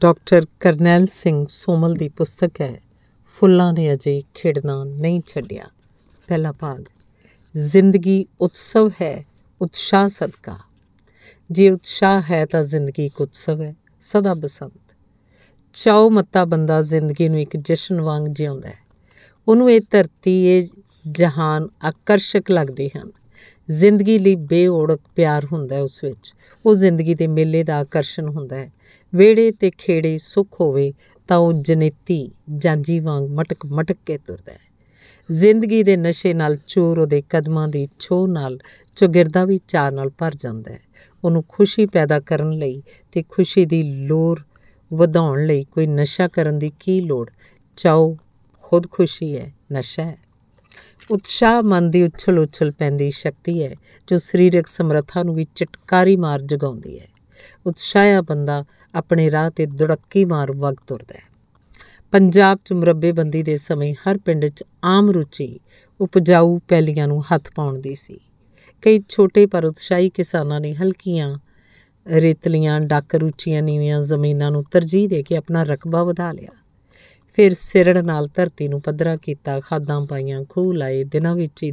doctor Karnail Singh Somal ਦੀ ਪੁਸਤਕ ਹੈ ਫੁੱਲਾਂ ਨੇ ਅਜੇ ਖਿੜਨਾ ਨਹੀਂ ਛੱਡਿਆ ਪਹਿਲਾ ਭਾਗ ਜ਼ਿੰਦਗੀ ਉਤਸਵ ਹੈ ਉਤਸ਼ਾਹ ਸਦਕਾ ਜੇ ਉਤਸ਼ਾਹ ਹੈ ਤਾਂ ਜ਼ਿੰਦਗੀ ਇੱਕ ਉਤਸਵ ਹੈ ਸਦਾ ਬਸੰਤ ਚਾਉ ਮੱਤਾ ਬੰਦਾ ਜ਼ਿੰਦਗੀ ਨੂੰ ਇੱਕ ਜਸ਼ਨ ਵਾਂਗ ਜਿਉਂਦਾ ਹੈ ਉਹਨੂੰ ਇਹ ਧਰਤੀ ਇਹ ਜਹਾਨ ਆਕਰਸ਼ਕ ਲੱਗਦੇ ਹਨ ਜ਼ਿੰਦਗੀ ਲਈ ਬੇਓੜਕ ਪਿਆਰ ਹੁੰਦਾ ਹੈ ਉਸ ਵਿੱਚ ਉਹ ਜ਼ਿੰਦਗੀ ਦੇ ਮੇਲੇ ਦਾ ਆਕਰਸ਼ਣ ਹੁੰਦਾ ਹੈ ਵੇੜੇ ਤੇ ਖੇੜੇ ਸੁਖ ਹੋਵੇ ਤਾਂ ਉਹ ਜਨੇਤੀ ਜਾਂਜੀ ਵਾਂਗ ਮਟਕ ਮਟਕ ਕੇ ਤੁਰਦਾ ਹੈ ਜ਼ਿੰਦਗੀ ਦੇ ਨਸ਼ੇ ਨਾਲ ਚੋਰ ਉਹਦੇ ਕਦਮਾਂ ਦੀ ਛੋਹ ਨਾਲ ਚੁਗਿਰਦਾ ਵੀ ਚਾਹ ਨਾਲ ਭਰ ਜਾਂਦਾ ਹੈ ਉਹਨੂੰ ਖੁਸ਼ੀ ਪੈਦਾ ਕਰਨ ਲਈ ਤੇ ਖੁਸ਼ੀ ਦੀ ਲੋਰ ਵਧਾਉਣ ਲਈ ਕੋਈ ਨਸ਼ਾ ਕਰਨ ਦੀ ਕੀ ਲੋੜ ਚਾਓ ਖੁਦ ਖੁਸ਼ੀ ਹੈ ਨਸ਼ਾ ਉਤਸ਼ਾਹ ਮਨ ਦੀ ਉਛਲ ਉਛਲ ਪੈਂਦੀ ਸ਼ਕਤੀ ਹੈ ਜੋ ਸਰੀਰਕ ਸਮਰੱਥਾ ਨੂੰ ਵੀ ਚਟਕਾਰੀ ਮਾਰ ਜਗਾਉਂਦੀ ਹੈ ਉਤਸ਼ਾਹਿਆ ਬੰਦਾ ਆਪਣੇ ਰਾਹ ਤੇ ਧੜੱਕੀ ਮਾਰ ਵਗ ਤੁਰਦਾ ਹੈ ਪੰਜਾਬ 'ਚ ਬੰਦੀ ਦੇ ਸਮੇਂ ਹਰ ਪਿੰਡ 'ਚ ਆਮ ਰੁਚੀ ਉਪਜਾਊ ਪੈਲੀਆਂ ਨੂੰ ਹੱਥ ਪਾਉਣ ਦੀ ਸੀ ਕਈ ਛੋਟੇ ਪਰ ਉਤਸ਼ਾਹੀ ਕਿਸਾਨਾਂ ਨੇ ਹਲਕੀਆਂ ਰੇਤਲੀਆਂ ਡੱਕ ਰੁਚੀਆਂ ਨੀਵੀਆਂ ਜ਼ਮੀਨਾਂ ਨੂੰ ਤਰਜੀਹ ਦੇ ਕੇ ਆਪਣਾ ਰਕਬਾ ਵਧਾ ਲਿਆ ਫਿਰ ਸਿਰੜ ਨਾਲ ਧਰਤੀ ਨੂੰ ਪੱਧਰਾ ਕੀਤਾ ਖਾਦਾਂ ਪਾਈਆਂ ਖੂਹ ਲਾਏ ਦਿਨਾਂ ਵਿੱਚ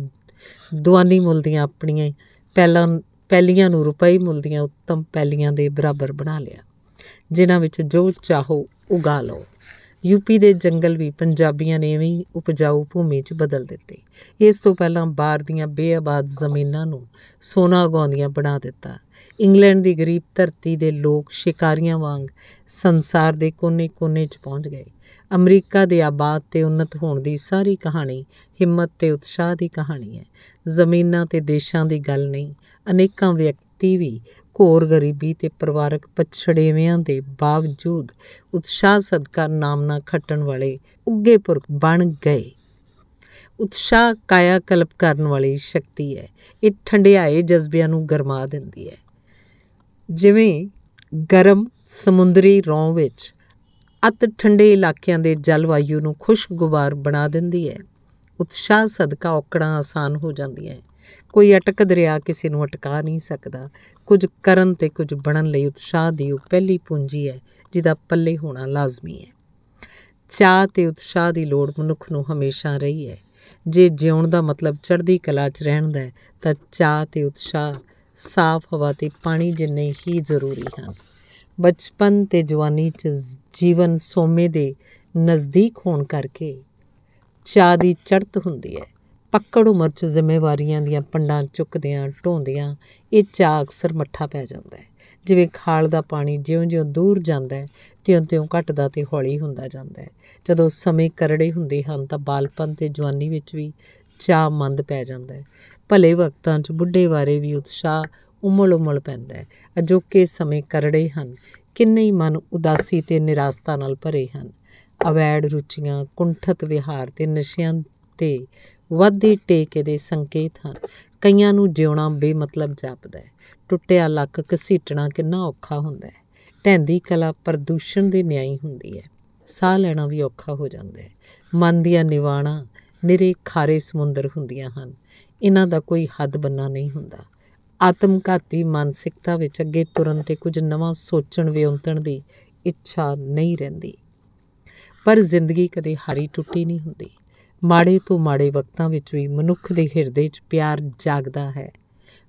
ਦੁਆਨੀ ਮੁੱਲ ਦੀਆਂ ਆਪਣੀਆਂ ਪਹਿਲਾਂ ਪੈਲੀਆਂ ਨੂੰ ਰੁਪਈ ਮੁੱਲ ਦੀਆਂ ਉੱਤਮ ਪੈਲੀਆਂ ਦੇ ਬਰਾਬਰ ਬਣਾ ਲਿਆ ਜਿਨ੍ਹਾਂ ਵਿੱਚ ਜੋ ਚਾਹੋ ਉਗਾ ਲਓ ਯੂਪੀ ਦੇ ਜੰਗਲ ਵੀ ਪੰਜਾਬੀਆਂ ਨੇ ਵੀ ਉਪਜਾਊ ਭੂਮੀ 'ਚ ਬਦਲ ਦਿੱਤੇ ਇਸ ਤੋਂ ਪਹਿਲਾਂ ਬਾਹਰ ਦੀਆਂ ਬੇਆਬਾਦ ਜ਼ਮੀਨਾਂ ਨੂੰ ਸੋਨਾ ਉਗਾਉਂਦੀਆਂ ਬਣਾ ਦਿੱਤਾ ਇੰਗਲੈਂਡ ਦੀ ਗਰੀਬ ਧਰਤੀ ਦੇ ਲੋਕ ਸ਼ਿਕਾਰੀਆਂ ਵਾਂਗ ਸੰਸਾਰ ਦੇ ਕੋਨੇ-ਕੋਨੇ 'ਚ ਪਹੁੰਚ ਗਏ ਅਮਰੀਕਾ ਦੇ ਆਬਾਦ ਤੇ ਉન્નਤ ਹੋਣ ਦੀ ਸਾਰੀ ਕਹਾਣੀ ਹਿੰਮਤ ਤੇ ਉਤਸ਼ਾਹ ਦੀ ਕਹਾਣੀ ਹੈ ਜ਼ਮੀਨਾਂ ਤੇ ਦੇਸ਼ਾਂ ਦੀ ਗੱਲ ਨਹੀਂ ਅਨੇਕਾਂ ਵਿਅਕਤੀ ਵੀ ਘੋਰ ਗਰੀਬੀ ਤੇ ਪਰਿਵਾਰਕ ਪਛੜੇਵਿਆਂ ਦੇ ਬਾਵਜੂਦ ਉਤਸ਼ਾਹ ਸਦਕਾ ਨਾਮਨਾ ਖੱਟਣ ਵਾਲੇ ਉੱਗੇ ਪੁਰਖ ਬਣ ਗਏ ਉਤਸ਼ਾਹ ਕਾਇਆ ਕਲਪ ਕਰਨ ਵਾਲੀ ਸ਼ਕਤੀ ਹੈ ਇਹ ਠੰਡਿਆਏ ਜਜ਼ਬਿਆਂ ਨੂੰ ਗਰਮਾ ਦਿੰਦੀ ਹੈ ਜਿਵੇਂ ਗਰਮ ਸਮੁੰਦਰੀ ਰੌਂ ਵਿੱਚ ਅਤ ਠੰਡੇ ਇਲਾਕਿਆਂ ਦੇ ਜਲਵਾਯੂ ਨੂੰ ਖੁਸ਼ਗਵਾਰ ਬਣਾ ਦਿੰਦੀ ਹੈ ਉਤਸ਼ਾਹ ਸਦਕਾ ਔਕੜਾਂ ਆਸਾਨ ਹੋ ਜਾਂਦੀਆਂ ਹੈ ਕੋਈ ਅਟਕ ਦਰਿਆ ਕਿਸੇ ਨੂੰ ਅਟਕਾ ਨਹੀਂ ਸਕਦਾ ਕੁਝ ਕਰਨ ਤੇ ਕੁਝ ਬਣਨ ਲਈ ਉਤਸ਼ਾਹ ਦੀ ਉਹ ਪਹਿਲੀ ਪੂੰਜੀ ਹੈ ਜਿਹਦਾ ਪੱਲੇ ਹੋਣਾ ਲਾਜ਼ਮੀ ਹੈ ਚਾਹ ਤੇ ਉਤਸ਼ਾਹ ਦੀ ਲੋੜ ਮਨੁੱਖ ਨੂੰ ਹਮੇਸ਼ਾ ਰਹੀ ਹੈ ਜੇ ਜਿਉਣ ਦਾ ਮਤਲਬ ਚੜ੍ਹਦੀ ਕਲਾ 'ਚ ਰਹਿਣ ਦਾ ਹੈ ਤਾਂ ਚਾਹ ਤੇ ਉਤਸ਼ਾਹ ਸਾਫ਼ ਹਵਾ ਤੇ ਪਾਣੀ ਜਿੰਨੇ ਹੀ ਜ਼ਰੂਰੀ ਹਨ ਬਚਪਨ ਤੇ ਜਵਾਨੀ 'ਚ ਜੀਵਨ ਸੋਮੇ ਦੇ ਨਜ਼ਦੀਕ ਹੋਣ ਕਰਕੇ ਚਾਹ ਦੀ ਚੜ੍ਹਤ ਹੁੰਦੀ ਹੈ ਪੱਕੜ ਉਮਰ 'ਚ ਜ਼ਿੰਮੇਵਾਰੀਆਂ ਦੀਆਂ ਪੰਡਾਂ ਚੁੱਕਦਿਆਂ ਢੋਂਦਿਆਂ ਇਹ ਚਾਅ ਅਕਸਰ ਮੱਠਾ ਪੈ ਜਾਂਦਾ ਹੈ ਜਿਵੇਂ ਖਾਲ ਦਾ ਪਾਣੀ ਜਿਉਂ-ਜਿਉਂ ਦੂਰ ਜਾਂਦਾ ਹੈ ਤਿਉਂ-ਤਿਉਂ ਘਟਦਾ ਤੇ ਹੌਲੀ ਹੁੰਦਾ ਜਾਂਦਾ ਹੈ ਜਦੋਂ ਸਮੇਂ ਕਰੜੇ ਹੁੰਦੇ ਹਨ ਤਾਂ ਬਾਲਪਨ ਤੇ ਜਵਾਨੀ ਵਿੱਚ ਵੀ ਚਾ ਮੰਦ ਪੈ ਜਾਂਦਾ ਹੈ ਭਲੇ ਵਕਤਾਂ 'ਚ ਬੁੱਢੇ ਵਾਰੇ ਵੀ ਉਤਸ਼ਾਹ ਉਮਲ-ਉਮਲ ਪੈਂਦਾ ਹੈ ਅਜੋਕੇ ਸਮੇਂ ਕਰੜੇ ਹਨ ਕਿੰਨੇ ਹੀ ਮਨ ਉਦਾਸੀ ਤੇ ਨਿਰਾਸਤਾ ਨਾਲ ਭਰੇ ਹਨ ਅਵੈੜ ਰੁਚੀਆਂ ਕੁੰਠਤ ਵਿਹਾਰ ਤੇ ਨਸ਼ਿਆਂ ਤੇ ਵੱਧਦੀ ਟੇਕੇ ਦੇ ਸੰਕੇਤ ਹਨ ਕਈਆਂ ਨੂੰ ਜਿਉਣਾ ਬੇਮਤਲਬ ਜਾਪਦਾ ਹੈ ਟੁੱਟਿਆ ਲੱਕ ਕਸੀਟਣਾ ਕਿੰਨਾ ਔਖਾ ਹੁੰਦਾ ਹੈ ਢੈਂਦੀ ਕਲਾ ਪ੍ਰਦੂਸ਼ਣ ਦੇ ਨਿਆਈ ਹੁੰਦੀ ਹੈ ਸਾਹ ਲੈਣਾ ਵੀ ਔਖਾ ਹੋ ਜਾਂਦਾ ਹੈ ਮਨ ਦੀਆਂ ਨਿਵਾਣਾ ਨਿਰੇ ਖਾਰੇ ਸਮੁੰਦਰ ਹੁੰਦੀਆਂ ਹਨ ਇਹਨਾਂ ਦਾ ਕੋਈ ਹੱਦ ਬੰਨਾ ਨਹੀਂ ਹੁੰਦਾ ਆਤਮਘਾਤੀ ਮਾਨਸਿਕਤਾ ਵਿੱਚ ਅੱਗੇ ਤੁਰਨ ਤੇ ਕੁਝ ਨਵਾਂ ਸੋਚਣ ਵਿਉਂਤਣ ਦੀ ਇੱਛਾ ਨਹੀਂ ਰਹਿੰਦੀ ਪਰ ਜ਼ਿੰਦਗੀ ਕਦੇ ਹਾਰੀ ਟੁੱਟੀ ਨਹੀਂ ਹੁੰਦੀ ਮਾੜੇ ਤੋਂ ਮਾੜੇ ਵਕਤਾਂ ਵਿੱਚ ਵੀ ਮਨੁੱਖ ਦੇ ਹਿਰਦੇ 'ਚ ਪਿਆਰ ਜਾਗਦਾ ਹੈ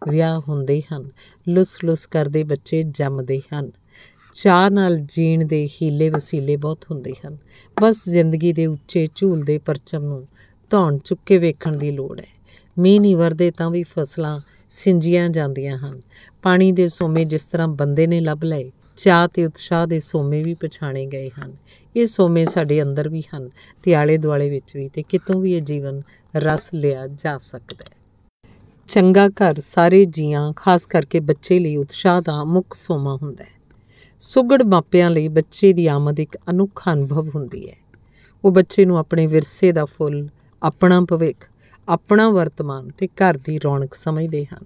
ਵਿਆਹ ਹੁੰਦੇ ਹਨ ਲੁਸ-ਲੁਸ ਕਰਦੇ ਬੱਚੇ ਜੰਮਦੇ ਹਨ ਚਾਹ ਨਾਲ ਜੀਣ ਦੇ ਹੀਲੇ ਵਸੀਲੇ ਬਹੁਤ ਹੁੰਦੇ ਹਨ ਬਸ ਜ਼ਿੰਦਗੀ ਦੇ ਉੱਚੇ ਝੂਲਦੇ ਪਰਚਮ ਨੂੰ ਧੌਣ ਚੁੱਕੇ ਵੇਖਣ ਦੀ ਲੋੜ ਹੈ ਮੀਂਹ ਨਹੀਂ ਵਰਦੇ ਤਾਂ ਵੀ ਫਸਲਾਂ ਸਿੰਜੀਆਂ ਜਾਂਦੀਆਂ ਹਨ ਪਾਣੀ ਦੇ ਸੋਮੇ ਜਿਸ ਤਰ੍ਹਾਂ ਬੰਦੇ ਨੇ ਲੱਭ ਲਏ ਚਾਹ ਤੇ ਉਤਸ਼ਾਹ ਦੇ ਸੋਮੇ ਵੀ ਪਛਾਣੇ ਗਏ ਹਨ ਇਹ ਸੋਮੇ ਸਾਡੇ ਅੰਦਰ ਵੀ ਹਨ ਤੇ ਆਲੇ ਦੁਆਲੇ ਵਿੱਚ ਵੀ ਤੇ ਕਿਤੋਂ ਵੀ ਇਹ ਜੀਵਨ ਰਸ ਲਿਆ ਜਾ ਸਕਦਾ ਹੈ ਚੰਗਾ ਘਰ ਸਾਰੇ ਜੀਆਂ ਖਾਸ ਕਰਕੇ ਬੱਚੇ ਲਈ ਉਤਸ਼ਾਹ ਦਾ ਮੁੱਖ ਸੋਮਾ ਹੁੰਦਾ ਹੈ ਸੁਗੜ ਮਾਪਿਆਂ ਲਈ ਬੱਚੇ ਦੀ ਆਮਦ ਇੱਕ ਅਨੋਖਾ ਅਨੁਭਵ ਹੁੰਦੀ ਹੈ ਉਹ ਬੱਚੇ ਨੂੰ ਆਪਣੇ ਵਿਰਸੇ ਦਾ ਫੁੱਲ ਆਪਣਾ ਭਵਿੱਖ ਆਪਣਾ ਵਰਤਮਾਨ ਤੇ ਘਰ ਦੀ ਰੌਣਕ ਸਮਝਦੇ ਹਨ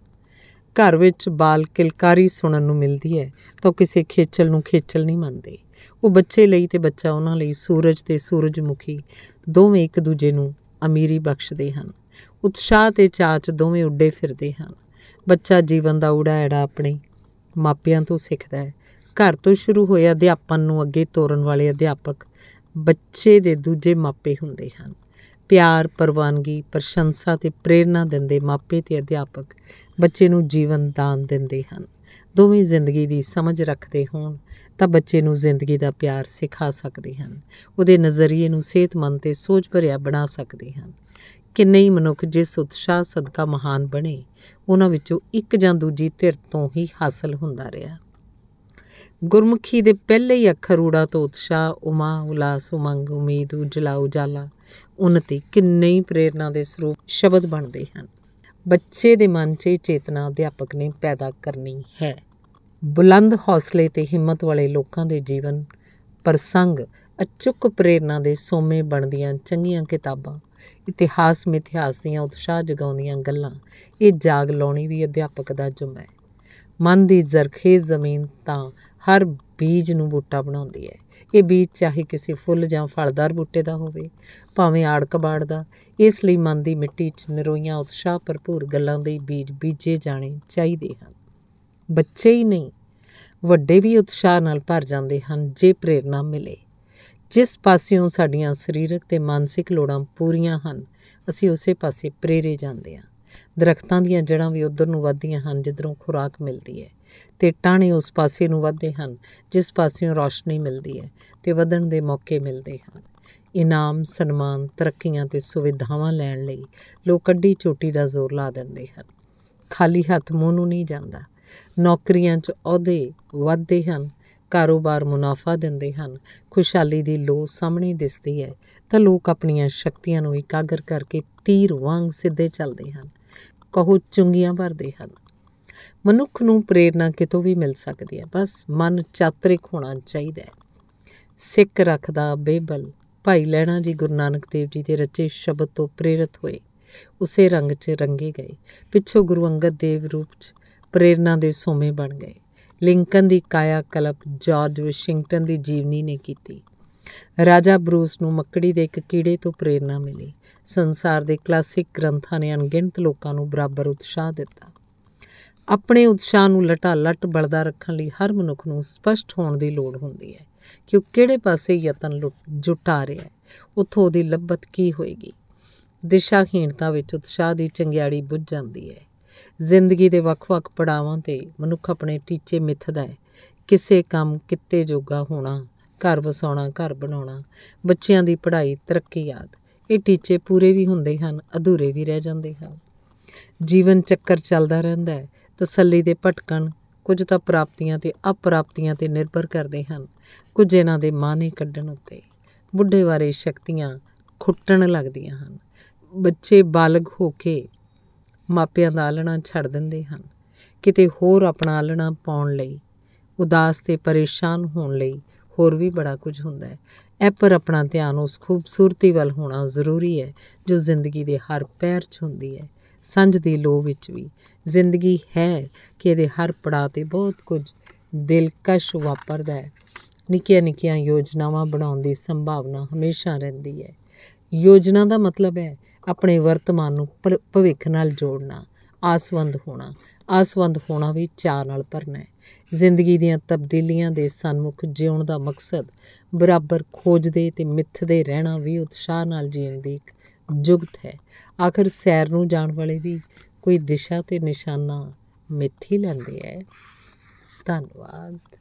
ਘਰ ਵਿੱਚ ਬਾਲ ਕਿਲਕਾਰੀ ਸੁਣਨ ਨੂੰ ਮਿਲਦੀ ਹੈ ਤਾਂ ਕਿਸੇ ਖੇਚਲ ਨੂੰ ਖੇਚਲ ਨਹੀਂ ਮੰਨਦੇ ਉਹ ਬੱਚੇ ਲਈ ਤੇ ਬੱਚਾ ਉਹਨਾਂ ਲਈ ਸੂਰਜ ਤੇ ਸੂਰਜਮੁਖੀ ਦੋਵੇਂ ਇੱਕ ਦੂਜੇ ਨੂੰ ਅਮੀਰੀ ਬਖਸ਼ਦੇ ਹਨ ਉਤਸ਼ਾਹ ਤੇ ਚਾਚ ਦੋਵੇਂ ਉੱਡੇ ਫਿਰਦੇ ਹਨ ਬੱਚਾ ਜੀਵਨ ਦਾ ਊੜਾ ਐੜਾ ਆਪਣੇ ਮਾਪਿਆਂ ਤੋਂ ਸਿੱਖਦਾ ਹੈ ਘਰ ਤੋਂ ਸ਼ੁਰੂ ਹੋਏ ਅਧਿਆਪਨ ਨੂੰ ਅੱਗੇ ਤੋਰਨ ਵਾਲੇ ਅਧਿਆਪਕ ਬੱਚੇ ਦੇ ਦੂਜੇ ਮਾਪੇ ਹੁੰਦੇ ਹਨ ਪਿਆਰ ਪਰਵਾਨਗੀ ਪ੍ਰਸ਼ੰਸਾ ਤੇ ਪ੍ਰੇਰਣਾ ਦਿੰਦੇ ਮਾਪੇ ਤੇ ਅਧਿਆਪਕ ਬੱਚੇ ਨੂੰ ਜੀਵਨ ਦਾਨ ਦਿੰਦੇ ਹਨ ਦੋਵੇਂ ਜ਼ਿੰਦਗੀ ਦੀ ਸਮਝ ਰੱਖਦੇ ਹੋਣ ਤਾਂ ਬੱਚੇ ਨੂੰ ਜ਼ਿੰਦਗੀ ਦਾ ਪਿਆਰ ਸਿਖਾ ਸਕਦੇ ਹਨ ਉਹਦੇ ਨਜ਼ਰੀਏ ਨੂੰ ਸਿਹਤਮੰਦ ਤੇ ਸੋਚ ਭਰਿਆ ਬਣਾ ਸਕਦੇ ਹਨ ਕਿੰਨੇ ਹੀ ਮਨੁੱਖ ਜਿਸ ਉਤਸ਼ਾਹ ਸਦਕਾ ਮਹਾਨ ਬਣੇ ਉਹਨਾਂ ਵਿੱਚੋਂ ਇੱਕ ਜਾਂ ਦੂਜੀ ਧਿਰ ਤੋਂ ਹੀ ਹਾਸਲ ਹੁੰਦਾ ਰਿਹਾ ਗੁਰਮੁਖੀ ਦੇ ਪਹਿਲੇ ਹੀ ਅੱਖਰ ਊੜਾ ਤੋਂ ਉਤਸ਼ਾਹ ਉਮਾ ਉਲਾਸ ਉਮੰਗ ਉਮੀਦ ਉਜਲਾ ਉਜਾਲਾ ਉਨਤੀ ਕਿੰਨੇ ਹੀ ਪ੍ਰੇਰਣਾ ਦੇ ਸਰੂਪ ਸ਼ਬਦ ਬਣਦੇ ਹਨ ਬੱਚੇ ਦੇ ਮਨ 'ਚ ਚੇਤਨਾ ਅਧਿਆਪਕ ਨੇ ਪੈਦਾ ਕਰਨੀ ਹੈ ਬੁਲੰਦ ਹੌਸਲੇ ਤੇ ਹਿੰਮਤ ਵਾਲੇ ਲੋਕਾਂ ਦੇ ਜੀਵਨ ਪ੍ਰਸੰਗ ਅਚੁੱਕ ਪ੍ਰੇਰਣਾ ਦੇ ਸੋਮੇ ਬਣਦੀਆਂ ਚੰਗੀਆਂ ਕਿਤਾਬਾਂ ਇਤਿਹਾਸ ਮਿਥਿਹਾਸ ਦੀਆਂ ਉਤਸ਼ਾਹ ਜਗਾਉਂਦੀਆਂ ਗੱਲਾਂ ਇਹ ਜਾਗ ਲਾਉਣੀ ਵੀ ਅਧਿਆਪਕ ਦਾ ਜ਼ਿੰਮਾ ਹੈ ਮਨ ਦੀ ਜ਼ਰਖੇ ਜ਼ਮੀਨ ਤਾਂ ਹਰ ਬੀਜ ਨੂੰ ਬੂਟਾ ਬਣਾਉਂਦੀ ਹੈ ਇਹ ਬੀਜ ਚਾਹੇ ਕਿਸੇ ਫੁੱਲ ਜਾਂ ਫਲਦਾਰ ਬੂਟੇ ਦਾ ਹੋਵੇ ਭਾਵੇਂ ਆੜ ਕਬਾੜ ਦਾ ਇਸ ਲਈ ਮਨ ਦੀ ਮਿੱਟੀ 'ਚ ਨਰੋਈਆਂ ਉਤਸ਼ਾਹ ਭਰਪੂਰ ਗੱਲਾਂ ਦੇ ਬੀਜ ਬੀਜੇ ਜਾਣੇ ਚਾਹੀਦੇ ਹਨ ਬੱਚੇ ਹੀ ਨਹੀਂ ਵੱਡੇ ਵੀ ਉਤਸ਼ਾਹ ਨਾਲ ਭਰ ਜਾਂਦੇ ਹਨ ਜੇ ਪ੍ਰੇਰਣਾ ਮਿਲੇ ਜਿਸ ਪਾਸਿਓਂ ਸਾਡੀਆਂ ਸਰੀਰਕ ਤੇ ਮਾਨਸਿਕ ਲੋੜਾਂ ਪੂਰੀਆਂ ਹਨ ਅਸੀਂ ਉਸੇ ਪਾਸੇ ਪ੍ਰੇਰੇ ਜਾਂਦੇ ਹਾਂ ਦਰਖਤਾਂ ਦੀਆਂ ਜੜਾਂ ਵੀ ਉਧਰ ਨੂੰ ਵਧਦੀਆਂ ਹਨ ਜਿੱਧਰੋਂ ਖੁਰਾਕ ਮਿਲਦੀ ਹੈ ਤੇ ਟਾਣੇ ਉਸ ਪਾਸੇ ਨੂੰ ਵੱਧਦੇ ਹਨ ਜਿਸ ਪਾਸਿਓਂ ਰੌਸ਼ਨੀ ਮਿਲਦੀ ਹੈ ਤੇ ਵਧਣ ਦੇ ਮੌਕੇ ਮਿਲਦੇ ਹਨ ਇਨਾਮ ਸਨਮਾਨ ਤਰੱਕੀਆਂ ਤੇ ਸੁਵਿਧਾਵਾਂ ਲੈਣ ਲਈ ਲੋਕ ਅੱਡੀ ਚੋਟੀ ਦਾ ਜ਼ੋਰ ਲਾ ਦਿੰਦੇ ਹਨ ਖਾਲੀ ਹੱਥ ਮੂੰਹ ਨੂੰ ਨਹੀਂ ਜਾਂਦਾ ਨੌਕਰੀਆਂ 'ਚ ਅਹੁਦੇ ਵੱਧਦੇ ਹਨ ਕਾਰੋਬਾਰ ਮੁਨਾਫਾ ਦਿੰਦੇ ਹਨ ਖੁਸ਼ਹਾਲੀ ਦੀ ਲੋ ਸਾਹਮਣੇ ਦਿਸਦੀ ਹੈ ਤਾਂ ਲੋਕ ਆਪਣੀਆਂ ਸ਼ਕਤੀਆਂ ਨੂੰ ਇਕਾਗਰ ਕਰਕੇ ਤੀਰ ਵਾਂਗ ਸਿੱਧੇ ਚੱਲਦੇ ਹਨ ਕਹੋ ਚੁੰਗੀਆਂ ਭਰਦੇ ਹਨ ਮਨੁੱਖ ਨੂੰ ਪ੍ਰੇਰਣਾ ਕਿਤੋਂ ਵੀ ਮਿਲ ਸਕਦੀ ਹੈ ਬਸ ਮਨ ਚਾਤਰਿਕ ਹੋਣਾ ਚਾਹੀਦਾ ਹੈ ਸਿੱਖ ਰੱਖਦਾ ਬੇਬਲ ਭਾਈ ਲੈਣਾ ਜੀ ਗੁਰੂ ਨਾਨਕ ਦੇਵ ਜੀ ਦੇ ਰਚੇ ਸ਼ਬਦ ਤੋਂ ਪ੍ਰੇਰਿਤ ਹੋਏ ਉਸੇ ਰੰਗ 'ਚ ਰੰਗੇ ਗਏ ਪਿੱਛੋਂ ਗੁਰੂ ਅੰਗਦ ਦੇਵ ਰੂਪ 'ਚ ਪ੍ਰੇਰਣਾ ਦੇ ਸੋਮੇ ਬਣ ਗਏ ਲਿੰਕਨ ਦੀ ਕਾਇਆ ਕਲਪ ਜਾਰਜ ਵਾਸ਼ਿੰਗਟਨ ਦੀ ਜੀਵਨੀ ਨੇ ਕੀਤੀ ਰਾਜਾ ਬਰੂਸ ਨੂੰ ਮੱਕੜੀ ਦੇ ਇੱਕ ਕੀੜੇ ਤੋਂ ਪ੍ਰੇਰਣਾ ਮਿਲੀ ਸੰਸਾਰ ਦੇ ਕਲਾਸਿਕ ਗ੍ਰੰਥਾਂ ਨੇ ਅਣਗਿਣਤ ਲੋਕਾਂ ਨੂੰ ਬਰਾਬਰ ਉਤਸ਼ਾਹ ਦਿੱਤਾ ਆਪਣੇ ਉਤਸ਼ਾਹ ਨੂੰ ਲਟਾ ਲਟ ਬਲਦਾ ਰੱਖਣ ਲਈ ਹਰ ਮਨੁੱਖ ਨੂੰ ਸਪਸ਼ਟ ਹੋਣ ਦੀ ਲੋੜ ਹੁੰਦੀ ਹੈ ਕਿ ਉਹ ਕਿਹੜੇ ਪਾਸੇ ਯਤਨ ਜੁਟਾ ਰਿਹਾ ਹੈ ਉਥੋਂ ਉਹਦੀ ਲੱਭਤ ਕੀ ਹੋਏਗੀ ਦਿਸ਼ਾਹੀਣਤਾ ਵਿੱਚ ਉਤਸ਼ਾਹ ਦੀ ਚੰਗਿਆੜੀ ਬੁੱਝ ਜਾਂਦੀ ਹੈ ਜ਼ਿੰਦਗੀ ਦੇ ਵੱਖ-ਵੱਖ ਪੜਾਵਾਂ ਤੇ ਮਨੁੱਖ ਆਪਣੇ ਟੀਚੇ ਮਿੱਥਦਾ ਹੈ ਕਿਸੇ ਕੰਮ ਕਿਤੇ ਜੋਗਾ ਹੋਣਾ ਘਰ ਵਸਾਉਣਾ ਘਰ ਬਣਾਉਣਾ ਬੱਚਿਆਂ ਦੀ ਪੜ੍ਹਾਈ ਤਰੱਕੀ ਆਦ ਇਹ ਟੀਚੇ ਪੂਰੇ ਵੀ ਹੁੰਦੇ ਹਨ ਅਧੂਰੇ ਵੀ ਰਹਿ ਜਾਂਦੇ ਹਨ ਜੀਵਨ ਚੱਕਰ ਚੱਲਦਾ ਰਹਿੰਦਾ ਹੈ ਤਸੱਲੀ ਦੇ ਭਟਕਣ ਕੁਝ ਤਾਂ ਪ੍ਰਾਪਤੀਆਂ ਤੇ ਅਪ੍ਰਾਪਤੀਆਂ ਤੇ ਨਿਰਭਰ ਕਰਦੇ ਹਨ ਕੁਝ ਇਹਨਾਂ ਦੇ ਮਾਨੇ ਕੱਢਣ ਉੱਤੇ ਬੁੱਢੇ ਵਾਰੇ ਸ਼ਕਤੀਆਂ ਖੁੱਟਣ ਲੱਗਦੀਆਂ ਹਨ ਬੱਚੇ ਬਾਲਗ ਹੋ ਕੇ ਮਾਪਿਆਂ ਦਾ ਆਲਣਾ ਛੱਡ ਦਿੰਦੇ ਹਨ ਕਿਤੇ ਹੋਰ ਆਪਣਾ ਆਲਣਾ ਪਾਉਣ ਲਈ ਉਦਾਸ ਤੇ ਪਰੇਸ਼ਾਨ ਹੋਣ ਲਈ ਹੋਰ ਵੀ ਬੜਾ ਕੁਝ ਹੁੰਦਾ ਹੈ ਐ ਪਰ ਆਪਣਾ ਧਿਆਨ ਉਸ ਖੂਬਸੂਰਤੀ ਵੱਲ ਹੋਣਾ ਜ਼ਰੂਰੀ ਹੈ ਜੋ ਜ਼ਿੰਦਗੀ ਦੇ ਹਰ ਪੈਰ 'ਚ ਹੁੰਦੀ ਹੈ ਸੰਜ ਦੀ ਲੋ ਵਿੱਚ ਵੀ ਜ਼ਿੰਦਗੀ ਹੈ ਕਿ ਇਹਦੇ ਹਰ ਪੜਾਅ ਤੇ ਬਹੁਤ ਕੁਝ ਦਿਲਕਸ਼ ਵਾਪਰਦਾ ਹੈ ਨਿੱਕੀਆਂ ਨਿੱਕੀਆਂ ਯੋਜਨਾਵਾਂ ਬਣਾਉਣ ਦੀ ਸੰਭਾਵਨਾ ਹਮੇਸ਼ਾ ਰਹਿੰਦੀ ਹੈ ਯੋਜਨਾ ਦਾ ਮਤਲਬ ਹੈ ਆਪਣੇ ਵਰਤਮਾਨ ਨੂੰ ਭਵਿੱਖ ਨਾਲ ਜੋੜਨਾ ਆਸਵੰਦ ਹੋਣਾ ਆਸਵੰਦ ਹੋਣਾ ਵੀ ਚਾਹ ਨਾਲ ਭਰਨਾ ਹੈ ਜ਼ਿੰਦਗੀ ਦੀਆਂ ਤਬਦੀਲੀਆਂ ਦੇ ਸਨਮੁਖ ਜਿਉਣ ਦਾ ਮਕਸਦ ਬਰਾਬਰ ਖੋਜਦੇ ਤੇ ਮਿੱਥਦੇ ਰਹਿਣਾ ਵੀ ਉਤਸ਼ਾਹ ਨਾਲ ਜੀਣ ਦੀ ਇੱਕ ਜੁਗਤ ਹੈ ਆਖਰ ਸੈਰ ਨੂੰ ਜਾਣ ਵਾਲੇ ਵੀ ਕੋਈ ਦਿਸ਼ਾ ਤੇ ਨਿਸ਼ਾਨਾ ਮਿੱਥੀ ਲੈਂਦੇ ਐ ਧੰਨਵਾਦ